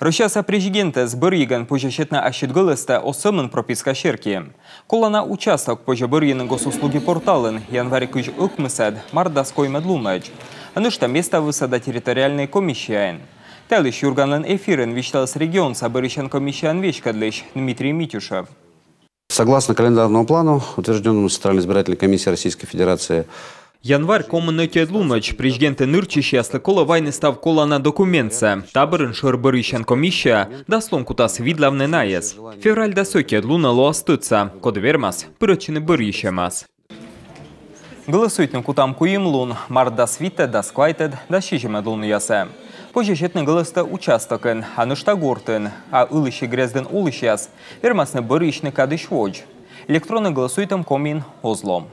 Рощаса президенті зберіган пожежетна ашітгылыста осымын прописка шерки. Колана участок пожебырьяны госуслуги порталын январь күж үкмісәд мардас коймадлумач. Анышта места высада территориальной комиссияйын. Тәліш юрганын эфирін вишталыс регион сабырышан комиссиян вешкадлыш Дмитрий Митюшев. Согласно календарному плану, утвержденному Центральной избирательной комиссии Российской Федерации Январь комунитет Луноч, прижгенте Нырчище, стеколо вайни став кола на документце. Табырын шырбырыщен комиссия, да слонкутас видлавне наес. Февраль да сокет Луна лоастыца, код вермас, пырычины бырыщемас. Голосуйтын кутам куим лун, марда свите, да сквайтед, да шижеме лун ясе. Позже жетні голоста участокын, а нышта гортын, а ылыщи грезден улыщ яс, вермасны бырыщны кадыш вож. Электронный голосуйтым комин озлом.